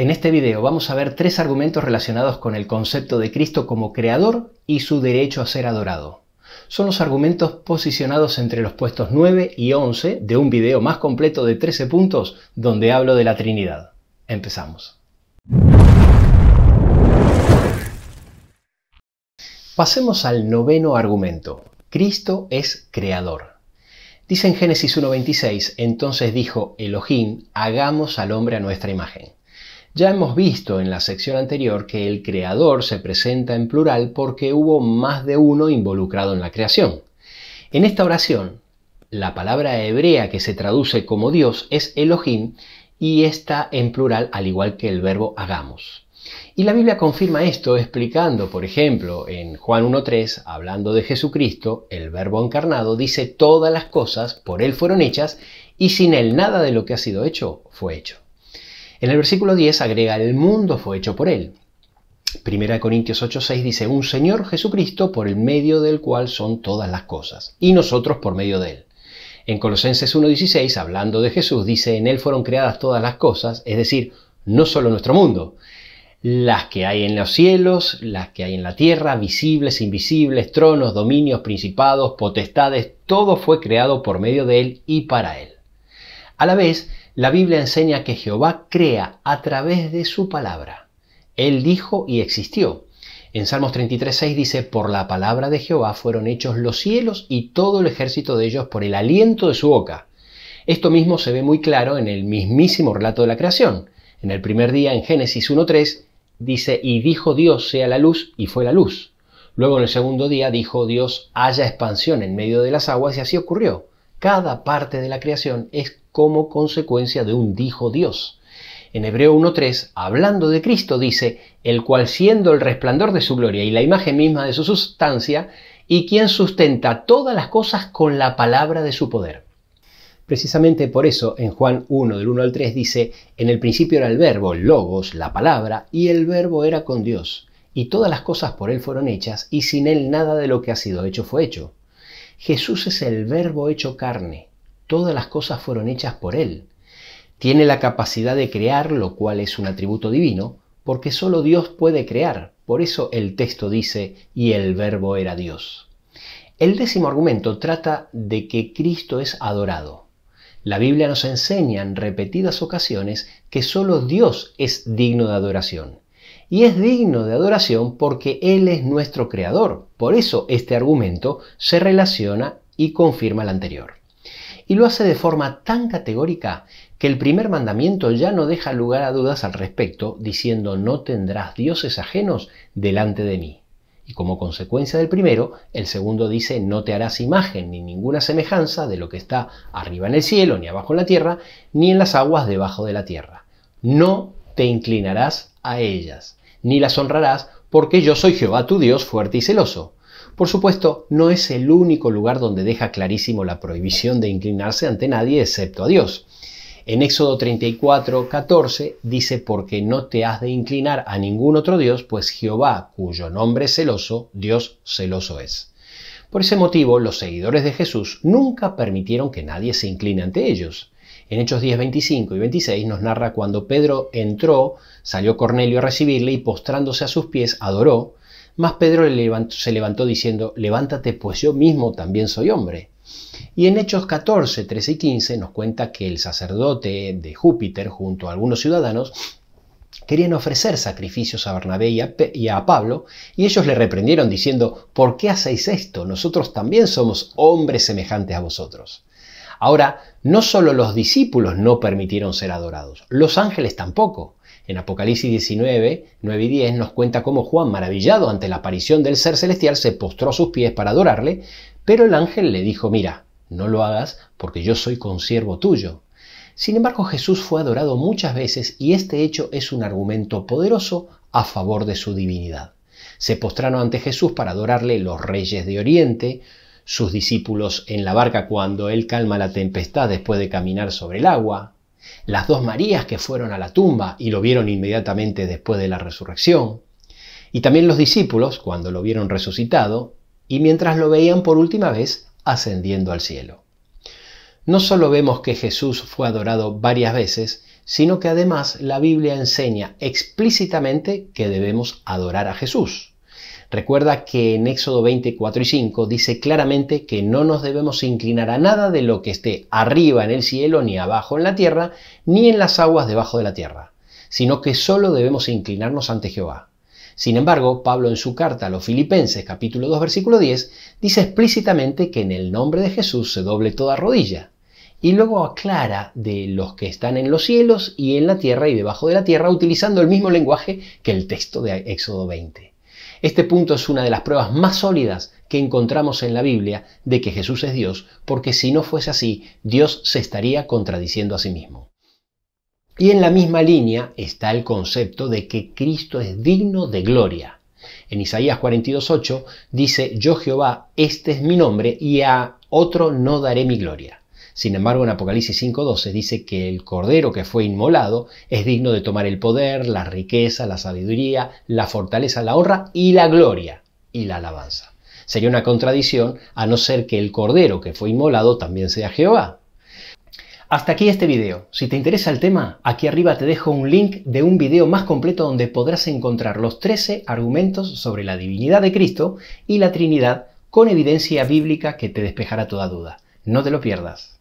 En este video vamos a ver tres argumentos relacionados con el concepto de Cristo como creador y su derecho a ser adorado. Son los argumentos posicionados entre los puestos 9 y 11 de un video más completo de 13 puntos donde hablo de la Trinidad. Empezamos. Pasemos al noveno argumento. Cristo es creador. Dice en Génesis 1.26, entonces dijo Elohim, hagamos al hombre a nuestra imagen. Ya hemos visto en la sección anterior que el creador se presenta en plural porque hubo más de uno involucrado en la creación. En esta oración, la palabra hebrea que se traduce como Dios es Elohim y está en plural al igual que el verbo hagamos. Y la Biblia confirma esto explicando, por ejemplo, en Juan 1.3, hablando de Jesucristo, el verbo encarnado, dice todas las cosas por Él fueron hechas y sin Él nada de lo que ha sido hecho fue hecho. En el versículo 10 agrega, el mundo fue hecho por él. Primera de Corintios 8:6 dice, un Señor Jesucristo por el medio del cual son todas las cosas, y nosotros por medio de él. En Colosenses 1:16, hablando de Jesús, dice, en él fueron creadas todas las cosas, es decir, no solo nuestro mundo, las que hay en los cielos, las que hay en la tierra, visibles, invisibles, tronos, dominios, principados, potestades, todo fue creado por medio de él y para él. A la vez, la Biblia enseña que Jehová crea a través de su palabra. Él dijo y existió. En Salmos 33.6 dice, por la palabra de Jehová fueron hechos los cielos y todo el ejército de ellos por el aliento de su boca. Esto mismo se ve muy claro en el mismísimo relato de la creación. En el primer día, en Génesis 1.3, dice, y dijo Dios sea la luz y fue la luz. Luego en el segundo día dijo Dios haya expansión en medio de las aguas y así ocurrió. Cada parte de la creación es como consecuencia de un dijo Dios. En Hebreo 1.3, hablando de Cristo, dice, el cual siendo el resplandor de su gloria y la imagen misma de su sustancia, y quien sustenta todas las cosas con la palabra de su poder. Precisamente por eso en Juan 1 del al 3 dice, en el principio era el verbo, logos, la palabra, y el verbo era con Dios, y todas las cosas por él fueron hechas, y sin él nada de lo que ha sido hecho fue hecho. Jesús es el verbo hecho carne, Todas las cosas fueron hechas por Él. Tiene la capacidad de crear, lo cual es un atributo divino, porque solo Dios puede crear. Por eso el texto dice, y el verbo era Dios. El décimo argumento trata de que Cristo es adorado. La Biblia nos enseña en repetidas ocasiones que solo Dios es digno de adoración. Y es digno de adoración porque Él es nuestro creador. Por eso este argumento se relaciona y confirma el anterior. Y lo hace de forma tan categórica que el primer mandamiento ya no deja lugar a dudas al respecto, diciendo no tendrás dioses ajenos delante de mí. Y como consecuencia del primero, el segundo dice no te harás imagen ni ninguna semejanza de lo que está arriba en el cielo, ni abajo en la tierra, ni en las aguas debajo de la tierra. No te inclinarás a ellas, ni las honrarás, porque yo soy Jehová tu Dios fuerte y celoso por supuesto, no es el único lugar donde deja clarísimo la prohibición de inclinarse ante nadie excepto a Dios. En Éxodo 34, 14 dice, porque no te has de inclinar a ningún otro Dios, pues Jehová, cuyo nombre es celoso, Dios celoso es. Por ese motivo, los seguidores de Jesús nunca permitieron que nadie se incline ante ellos. En Hechos 10, 25 y 26 nos narra cuando Pedro entró, salió Cornelio a recibirle y postrándose a sus pies adoró, más Pedro se levantó diciendo, levántate, pues yo mismo también soy hombre. Y en Hechos 14, 13 y 15 nos cuenta que el sacerdote de Júpiter, junto a algunos ciudadanos, querían ofrecer sacrificios a Bernabé y a, y a, Pablo, y ellos le reprendieron diciendo, ¿por qué hacéis esto? Nosotros también somos hombres semejantes a vosotros. Ahora, no solo los discípulos no permitieron ser adorados, los ángeles tampoco. En Apocalipsis 19, 9 y 10 nos cuenta cómo Juan, maravillado ante la aparición del ser celestial, se postró a sus pies para adorarle, pero el ángel le dijo, mira, no lo hagas porque yo soy consiervo tuyo. Sin embargo, Jesús fue adorado muchas veces y este hecho es un argumento poderoso a favor de su divinidad. Se postraron ante Jesús para adorarle los reyes de Oriente, sus discípulos en la barca cuando él calma la tempestad después de caminar sobre el agua, las dos Marías que fueron a la tumba y lo vieron inmediatamente después de la resurrección, y también los discípulos cuando lo vieron resucitado y mientras lo veían por última vez ascendiendo al cielo. No solo vemos que Jesús fue adorado varias veces, sino que además la Biblia enseña explícitamente que debemos adorar a Jesús. Recuerda que en Éxodo 24 y 5 dice claramente que no nos debemos inclinar a nada de lo que esté arriba en el cielo, ni abajo en la tierra, ni en las aguas debajo de la tierra, sino que solo debemos inclinarnos ante Jehová. Sin embargo, Pablo en su carta a los Filipenses capítulo 2 versículo 10 dice explícitamente que en el nombre de Jesús se doble toda rodilla. Y luego aclara de los que están en los cielos y en la tierra y debajo de la tierra utilizando el mismo lenguaje que el texto de Éxodo 20. Este punto es una de las pruebas más sólidas que encontramos en la Biblia de que Jesús es Dios, porque si no fuese así, Dios se estaría contradiciendo a sí mismo. Y en la misma línea está el concepto de que Cristo es digno de gloria. En Isaías 42.8 dice, yo Jehová, este es mi nombre, y a otro no daré mi gloria. Sin embargo, en Apocalipsis 5.12 dice que el Cordero que fue inmolado es digno de tomar el poder, la riqueza, la sabiduría, la fortaleza, la honra y la gloria y la alabanza. Sería una contradicción a no ser que el Cordero que fue inmolado también sea Jehová. Hasta aquí este video. Si te interesa el tema, aquí arriba te dejo un link de un video más completo donde podrás encontrar los 13 argumentos sobre la divinidad de Cristo y la Trinidad con evidencia bíblica que te despejará toda duda. No te lo pierdas.